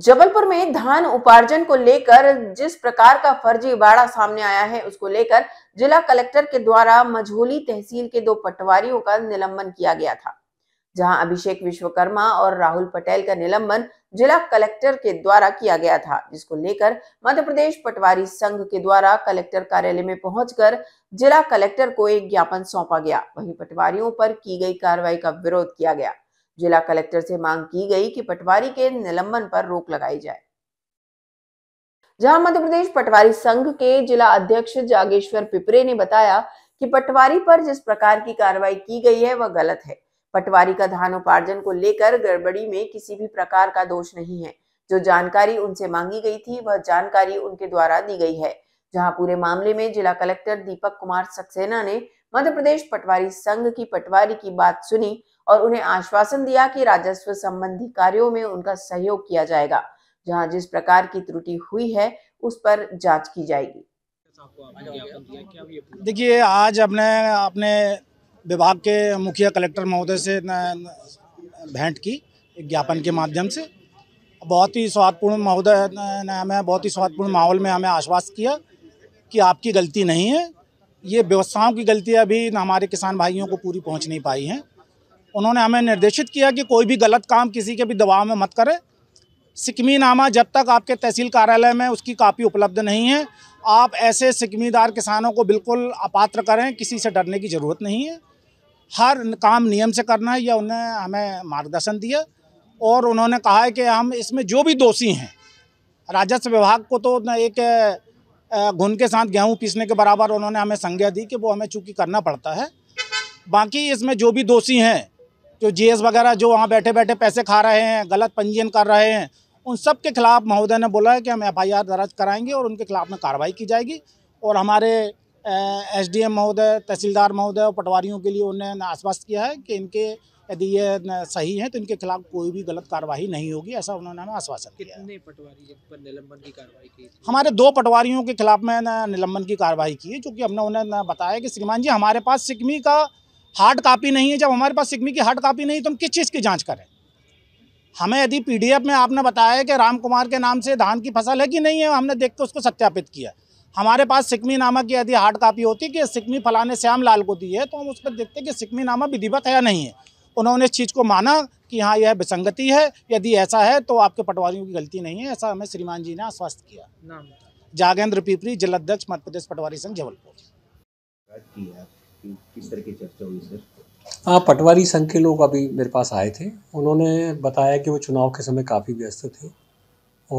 जबलपुर में धान उपार्जन को लेकर जिस प्रकार का फर्जी बाड़ा सामने आया है उसको लेकर जिला कलेक्टर के द्वारा मझोली तहसील के दो पटवारियों का निलंबन किया गया था जहां अभिषेक विश्वकर्मा और राहुल पटेल का निलंबन जिला कलेक्टर के द्वारा किया गया था जिसको लेकर मध्य प्रदेश पटवारी संघ के द्वारा कलेक्टर कार्यालय में पहुंचकर जिला कलेक्टर को एक ज्ञापन सौंपा गया वहीं पटवारियों पर की गई कार्रवाई का विरोध किया गया जिला कलेक्टर से मांग की गई कि पटवारी के निलंबन पर रोक लगाई जाए जहां मध्य प्रदेश पटवारी संघ के जिला अध्यक्ष जागेश्वर पिपरे ने बताया कि पटवारी पर जिस प्रकार की कार्रवाई की गई है वह गलत है पटवारी का धान उपार्जन को लेकर गड़बड़ी में किसी भी प्रकार का दोष नहीं है जो जानकारी उनसे मांगी गई थी वह जानकारी उनके द्वारा दी गई है जहां पूरे मामले में जिला कलेक्टर दीपक कुमार सक्सेना ने मध्य प्रदेश पटवारी संघ की पटवारी की बात सुनी और उन्हें आश्वासन दिया कि राजस्व संबंधी कार्यों में उनका सहयोग किया जाएगा जहां जिस प्रकार की त्रुटि हुई है उस पर जांच की जाएगी देखिए आज हमने अपने विभाग के मुखिया कलेक्टर महोदय से भेंट की ज्ञापन के माध्यम से बहुत ही स्वादपूर्ण महोदय ने हमें बहुत ही स्वादपूर्ण माहौल में हमें आश्वास किया कि आपकी गलती नहीं है ये व्यवस्थाओं की गलती अभी हमारे किसान भाइयों को पूरी पहुंच नहीं पाई हैं उन्होंने हमें निर्देशित किया कि कोई भी गलत काम किसी के भी दबाव में मत करें सिकमी नामा जब तक आपके तहसील कार्यालय में उसकी कापी उपलब्ध नहीं है आप ऐसे सिकमीदार किसानों को बिल्कुल अपात्र करें किसी से डरने की ज़रूरत नहीं है हर काम नियम से करना है यह उन्हें हमें मार्गदर्शन दिया और उन्होंने कहा है कि हम इसमें जो भी दोषी हैं राजस्व विभाग को तो एक घुन के साथ गेहूं पीसने के बराबर उन्होंने हमें संज्ञा दी कि वो हमें चूँकि करना पड़ता है बाकी इसमें जो भी दोषी हैं जो जीएस वगैरह जो वहाँ बैठे बैठे पैसे खा रहे हैं गलत पंजीयन कर रहे हैं उन सब के खिलाफ महोदय ने बोला है कि हम एफ दर्ज कराएंगे और उनके खिलाफ में कार्रवाई की जाएगी और हमारे एस डी एम महोदय तहसीलदार महोदय और पटवारियों के लिए उन्होंने आश्वस्त किया है कि इनके यदि ये सही है तो इनके खिलाफ कोई भी गलत कार्रवाई नहीं होगी ऐसा उन्होंने हमें आश्वासन दिया पटवारी निलंबन की कार्रवाई की हमारे दो पटवारियों के खिलाफ में निलंबन की कार्रवाई की है चूँकि हमने उन्हें बताया कि श्रीमान जी हमारे पास सिकमी का हार्ड कापी नहीं है जब हमारे पास सिकमी की हार्ड कापी नहीं तो हम किस चीज़ की जाँच करें हमें यदि पीडीएफ में आपने बताया कि राम कुमार के नाम से धान की फसल है कि नहीं है हमने देख के उसको सत्यापित किया हमारे पास सिकमी नामा की यदि हार्ड कापी होती कि सिकमी फलाने श्याम लाल को दी है तो हम उस पर देखते कि सिकमी नामा विधिवत है या नहीं है उन्होंने इस चीज़ को माना कि हाँ यह विसंगति है यदि ऐसा है तो आपके पटवारियों की गलती नहीं है ऐसा हमें श्रीमान जी ने आश्वस्त किया जागेंद्र पीपरी जिलाध्यक्ष मध्य प्रदेश पटवारी संघ जबलपुर किस तरह की चर्चा हुई सर हाँ पटवारी संघ के लोग अभी मेरे पास आए थे उन्होंने बताया कि वो चुनाव के समय काफ़ी व्यस्त थे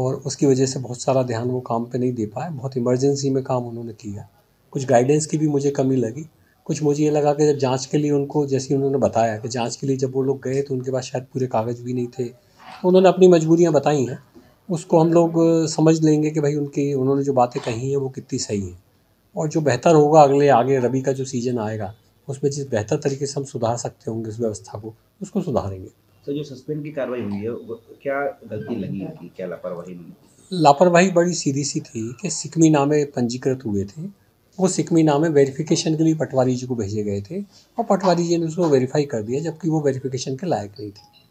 और उसकी वजह से बहुत सारा ध्यान वो काम पे नहीं दे पाए बहुत इमरजेंसी में काम उन्होंने किया कुछ गाइडेंस की भी मुझे कमी लगी कुछ मुझे ये लगा कि जब जांच के लिए उनको जैसे उन्होंने बताया कि जांच के लिए जब वो लोग गए तो उनके पास शायद पूरे कागज़ भी नहीं थे तो उन्होंने अपनी मजबूरियाँ बताई हैं उसको हम लोग समझ लेंगे कि भाई उनकी उन्होंने जो बातें कही हैं वो कितनी सही हैं और जो बेहतर होगा अगले आगे रबी का जो सीज़न आएगा उसमें जिस बेहतर तरीके से हम सुधार सकते होंगे उस व्यवस्था को उसको सुधारेंगे तो जो सस्पेंड की कार्रवाई हुई है क्या गलती लगी है क्या लापरवाही लापरवाही बड़ी सीधी सी थी कि सिकमी नामे पंजीकृत हुए थे वो सिकमी नामे वेरिफिकेशन के लिए पटवारी जी को भेजे गए थे और पटवारी जी ने उसको वेरीफाई कर दिया जबकि वो वेरिफिकेशन के लायक नहीं थे